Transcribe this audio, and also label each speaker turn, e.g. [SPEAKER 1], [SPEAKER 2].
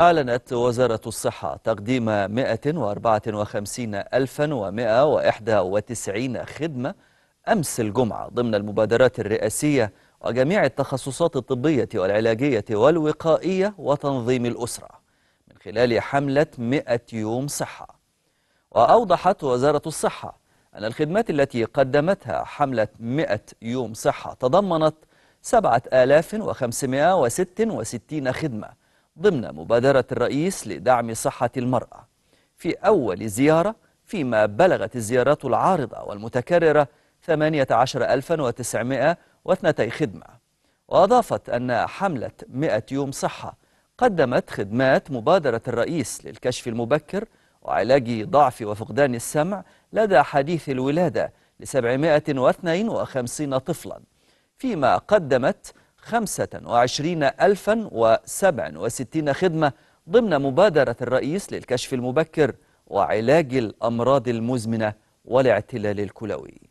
[SPEAKER 1] أعلنت وزارة الصحة تقديم 154191 خدمة أمس الجمعة ضمن المبادرات الرئاسية وجميع التخصصات الطبية والعلاجية والوقائية وتنظيم الأسرة من خلال حملة 100 يوم صحة وأوضحت وزارة الصحة أن الخدمات التي قدمتها حملة 100 يوم صحة تضمنت 7566 خدمة ضمن مبادرة الرئيس لدعم صحة المرأة في أول زيارة فيما بلغت الزيارات العارضة والمتكررة 18902 خدمة وأضافت أن حملة 100 يوم صحة قدمت خدمات مبادرة الرئيس للكشف المبكر وعلاج ضعف وفقدان السمع لدى حديث الولادة ل 752 طفلا فيما قدمت 25067 خدمة ضمن مبادرة الرئيس للكشف المبكر وعلاج الأمراض المزمنة والاعتلال الكلوي